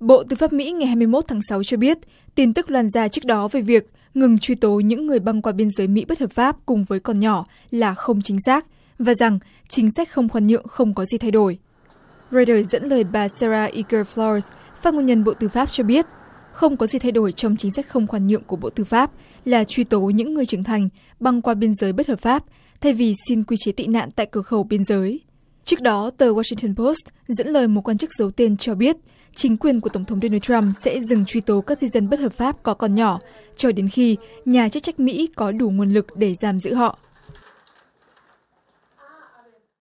bộ tư pháp mỹ ngày hai mươi mốt tháng sáu cho biết tin tức loan ra trước đó về việc ngừng truy tố những người băng qua biên giới mỹ bất hợp pháp cùng với con nhỏ là không chính xác và rằng chính sách không khoan nhượng không có gì thay đổi reuters dẫn lời bà sarah eager flores phát ngôn nhân bộ tư pháp cho biết không có gì thay đổi trong chính sách không khoan nhượng của bộ tư pháp là truy tố những người trưởng thành băng qua biên giới bất hợp pháp thay vì xin quy chế tị nạn tại cửa khẩu biên giới Trước đó, tờ Washington Post dẫn lời một quan chức giấu tên cho biết chính quyền của tổng thống Donald Trump sẽ dừng truy tố các di dân bất hợp pháp có con nhỏ cho đến khi nhà chức trách mỹ có đủ nguồn lực để giam giữ họ